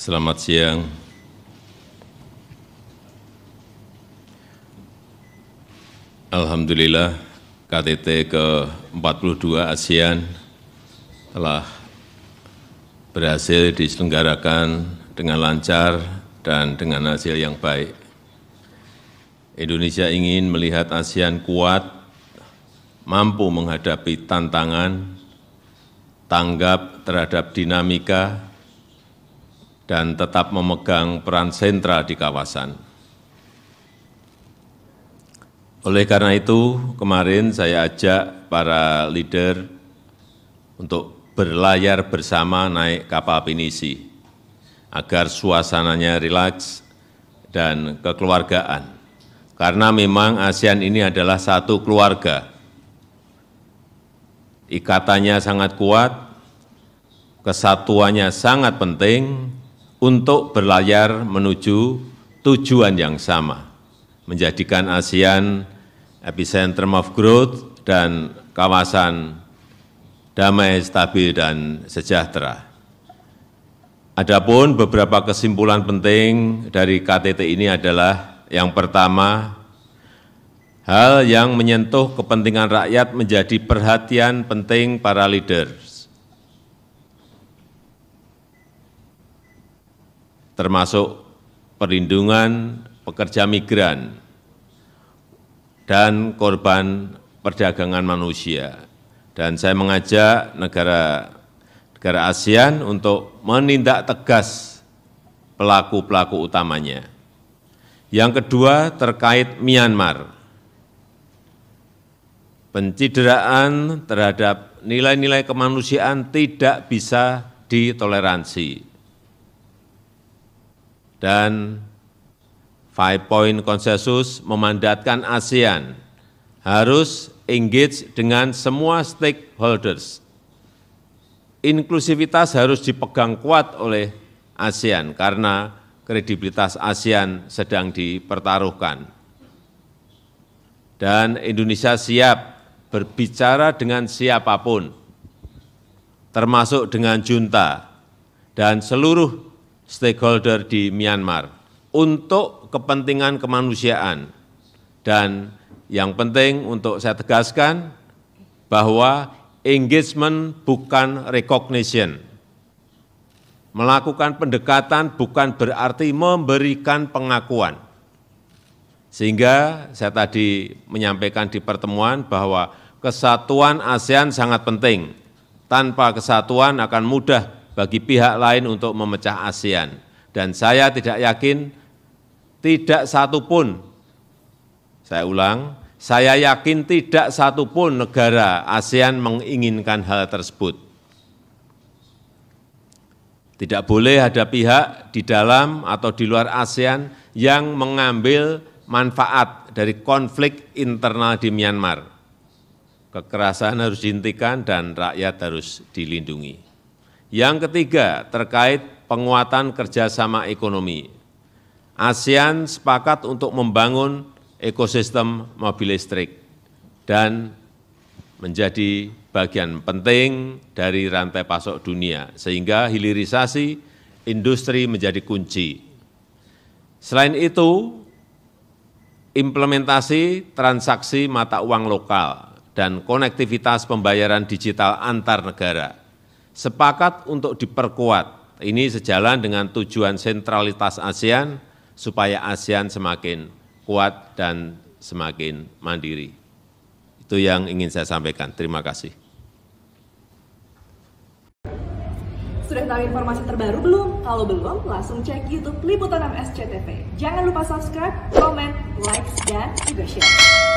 Selamat siang. Alhamdulillah KTT ke-42 ASEAN telah berhasil diselenggarakan dengan lancar dan dengan hasil yang baik. Indonesia ingin melihat ASEAN kuat, mampu menghadapi tantangan, tanggap terhadap dinamika, dan tetap memegang peran sentral di kawasan. Oleh karena itu, kemarin saya ajak para leader untuk berlayar bersama naik kapal pinisi agar suasananya rileks dan kekeluargaan. Karena memang ASEAN ini adalah satu keluarga. Ikatannya sangat kuat, kesatuannya sangat penting, untuk berlayar menuju tujuan yang sama, menjadikan ASEAN epicentrum of growth dan kawasan damai, stabil, dan sejahtera. Adapun beberapa kesimpulan penting dari KTT ini adalah yang pertama, hal yang menyentuh kepentingan rakyat menjadi perhatian penting para leaders termasuk perlindungan pekerja migran dan korban perdagangan manusia. Dan saya mengajak negara negara ASEAN untuk menindak tegas pelaku-pelaku utamanya. Yang kedua terkait Myanmar. Pencideraan terhadap nilai-nilai kemanusiaan tidak bisa ditoleransi dan Five Point Consensus memandatkan ASEAN harus engage dengan semua stakeholders. Inklusivitas harus dipegang kuat oleh ASEAN karena kredibilitas ASEAN sedang dipertaruhkan. Dan Indonesia siap berbicara dengan siapapun, termasuk dengan junta dan seluruh stakeholder di Myanmar untuk kepentingan kemanusiaan. Dan yang penting untuk saya tegaskan bahwa engagement bukan recognition. Melakukan pendekatan bukan berarti memberikan pengakuan. Sehingga saya tadi menyampaikan di pertemuan bahwa kesatuan ASEAN sangat penting. Tanpa kesatuan akan mudah bagi pihak lain untuk memecah ASEAN. Dan saya tidak yakin tidak satu pun, saya ulang, saya yakin tidak satu pun negara ASEAN menginginkan hal tersebut. Tidak boleh ada pihak di dalam atau di luar ASEAN yang mengambil manfaat dari konflik internal di Myanmar. Kekerasan harus dihentikan dan rakyat harus dilindungi. Yang ketiga, terkait penguatan kerjasama ekonomi. ASEAN sepakat untuk membangun ekosistem mobil listrik dan menjadi bagian penting dari rantai pasok dunia, sehingga hilirisasi industri menjadi kunci. Selain itu, implementasi transaksi mata uang lokal dan konektivitas pembayaran digital antar negara – sepakat untuk diperkuat. Ini sejalan dengan tujuan sentralitas ASEAN supaya ASEAN semakin kuat dan semakin mandiri. Itu yang ingin saya sampaikan. Terima kasih. Sudah tahu informasi terbaru belum? Kalau belum, langsung cek YouTube Liputan MSCTV. Jangan lupa subscribe, comment like, dan juga share.